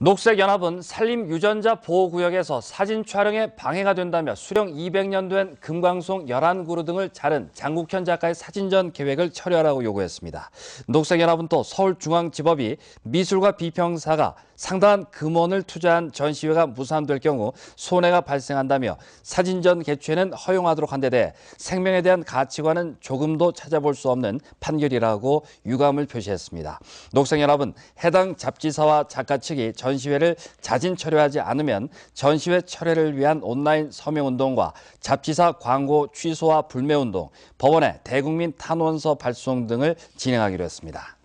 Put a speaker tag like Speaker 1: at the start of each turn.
Speaker 1: 녹색연합은 산림유전자 보호구역에서 사진 촬영에 방해가 된다며 수령 200년 된 금광송 11그루 등을 자른 장국현 작가의 사진전 계획을 철회하라고 요구했습니다. 녹색연합은 또 서울중앙지법이 미술과 비평사가 상당한 금원을 투자한 전시회가 무산될 경우 손해가 발생한다며 사진전 개최는 허용하도록 한 데 대해 생명에 대한 가치관은 조금도 찾아볼 수 없는 판결이라고 유감을 표시했습니다. 녹색연합은 해당 잡지사와 작가 측이 전시회를 자진 철회하지 않으면 전시회 철회를 위한 온라인 서명운동과 잡지사 광고 취소와 불매운동, 법원에 대국민 탄원서 발송 등을 진행하기로 했습니다.